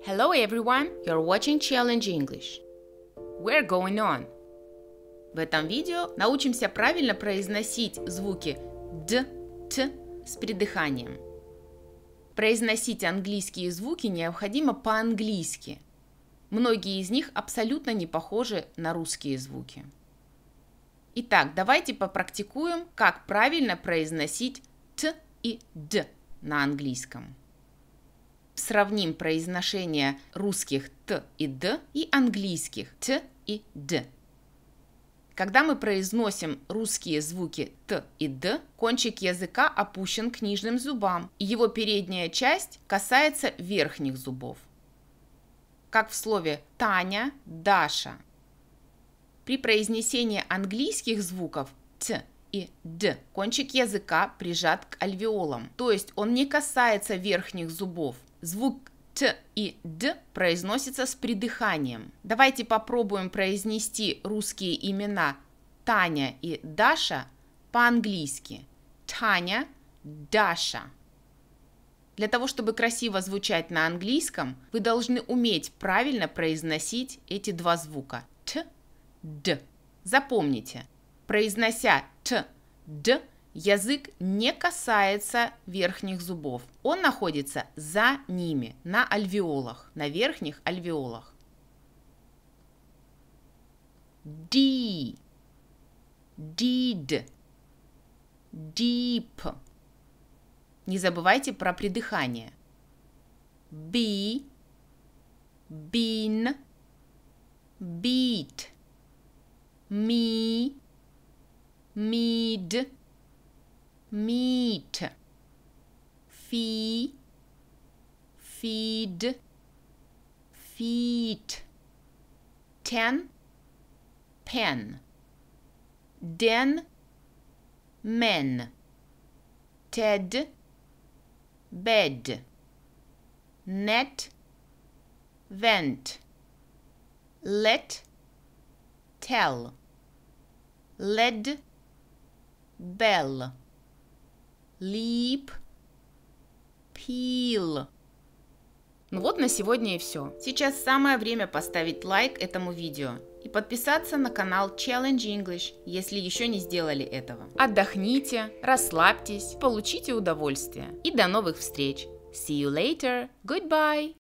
Hello everyone, you're watching Challenge English. We're going on. В этом видео научимся правильно произносить звуки д, т с придыханием. Произносить английские звуки необходимо по-английски. Многие из них абсолютно не похожи на русские звуки. Итак, давайте попрактикуем, как правильно произносить т и д на английском. Сравним произношение русских «т» и «д» и английских «т» и «д». Когда мы произносим русские звуки «т» и «д», кончик языка опущен к нижним зубам, и его передняя часть касается верхних зубов. Как в слове «Таня», «Даша». При произнесении английских звуков «т» и «д» кончик языка прижат к альвеолам, то есть он не касается верхних зубов – Звук Т и Д произносится с придыханием. Давайте попробуем произнести русские имена Таня и Даша по-английски. Таня, Даша. Для того, чтобы красиво звучать на английском, вы должны уметь правильно произносить эти два звука – Т, Д. Запомните, произнося Т, Д, Язык не касается верхних зубов. Он находится за ними, на альвеолах, на верхних альвеолах. D, did, deep. Не забывайте про придыхание. Be, been, beat, me, mead. Meet. fee feed feet ten pen den men ted bed net vent let tell led bell leap, peel. Ну вот на сегодня и все. Сейчас самое время поставить лайк этому видео и подписаться на канал Challenge English, если еще не сделали этого. Отдохните, расслабьтесь, получите удовольствие. И до новых встреч. See you later. Goodbye.